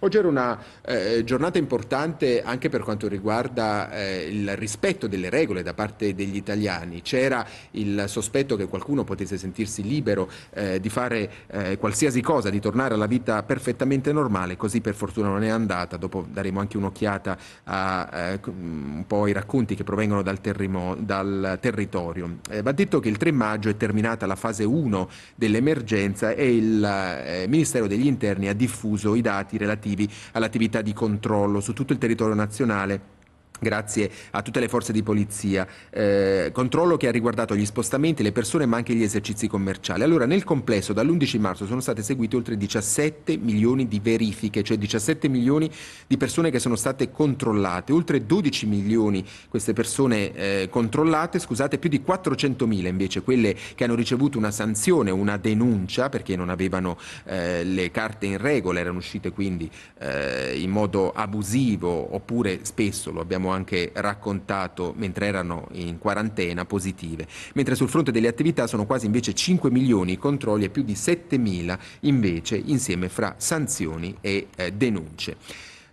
Oggi era una eh, giornata importante anche per quanto riguarda eh, il rispetto delle regole da parte degli italiani. C'era il sospetto che qualcuno potesse sentirsi libero eh, di fare eh, qualsiasi cosa, di tornare alla vita perfettamente normale, così per fortuna non è andata. Dopo daremo anche un'occhiata a eh, mm, un po' i racconti che provengono dal, dal territorio. Eh, va detto che il 3 maggio è terminata la fase 1 dell'emergenza e il Ministero degli Interni ha diffuso i dati relativi relativi all'attività di controllo su tutto il territorio nazionale grazie a tutte le forze di polizia, eh, controllo che ha riguardato gli spostamenti, le persone ma anche gli esercizi commerciali. Allora nel complesso dall'11 marzo sono state eseguite oltre 17 milioni di verifiche, cioè 17 milioni di persone che sono state controllate, oltre 12 milioni queste persone eh, controllate, scusate, più di 400 mila invece quelle che hanno ricevuto una sanzione, una denuncia perché non avevano eh, le carte in regola, erano uscite quindi eh, in modo abusivo oppure spesso lo abbiamo anche raccontato mentre erano in quarantena positive, mentre sul fronte delle attività sono quasi invece 5 milioni i controlli e più di 7 mila invece insieme fra sanzioni e eh, denunce.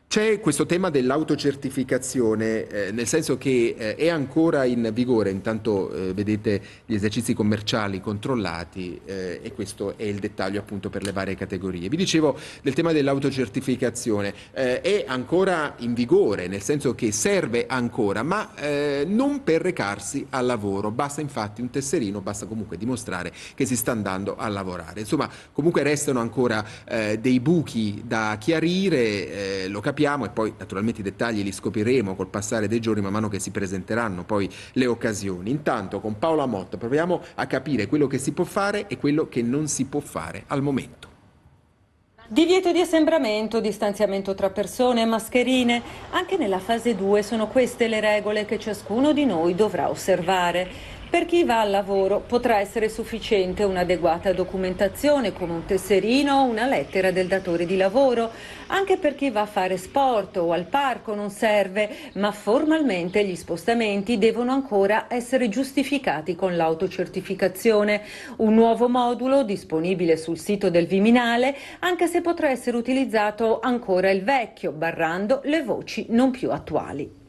C'è questo tema dell'autocertificazione, eh, nel senso che eh, è ancora in vigore, intanto eh, vedete gli esercizi commerciali controllati eh, e questo è il dettaglio appunto per le varie categorie. Vi dicevo del tema dell'autocertificazione, eh, è ancora in vigore, nel senso che serve ancora, ma eh, non per recarsi al lavoro, basta infatti un tesserino, basta comunque dimostrare che si sta andando a lavorare. Insomma, comunque restano ancora dei buchi da chiarire, lo capisco capiamo e poi naturalmente i dettagli li scopriremo col passare dei giorni man mano che si presenteranno poi le occasioni. Intanto con Paola Motta proviamo a capire quello che si può fare e quello che non si può fare al momento. Divieto di assembramento, distanziamento tra persone, mascherine. Anche nella fase 2 sono queste le regole che ciascuno di noi dovrà osservare. Per chi va al lavoro potrà essere sufficiente un'adeguata documentazione come un tesserino o una lettera del datore di lavoro. Anche per chi va a fare sport o al parco non serve, ma formalmente gli spostamenti devono ancora essere giustificati con l'autocertificazione. Un nuovo modulo disponibile sul sito del Viminale, anche se potrà essere utilizzato ancora il vecchio, barrando le voci non più attuali.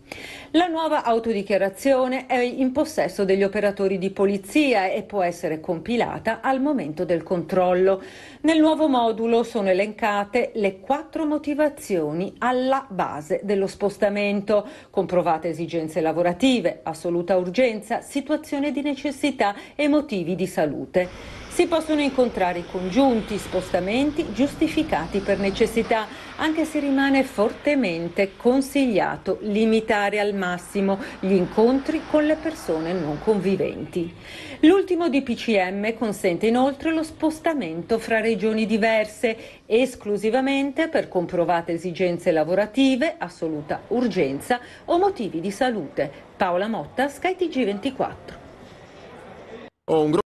La nuova autodichiarazione è in possesso degli operatori di polizia e può essere compilata al momento del controllo. Nel nuovo modulo sono elencate le quattro motivazioni alla base dello spostamento, comprovate esigenze lavorative, assoluta urgenza, situazione di necessità e motivi di salute si possono incontrare congiunti, spostamenti giustificati per necessità, anche se rimane fortemente consigliato limitare al massimo gli incontri con le persone non conviventi. L'ultimo DPCM consente inoltre lo spostamento fra regioni diverse, esclusivamente per comprovate esigenze lavorative, assoluta urgenza o motivi di salute. Paola Motta, SkyTG24.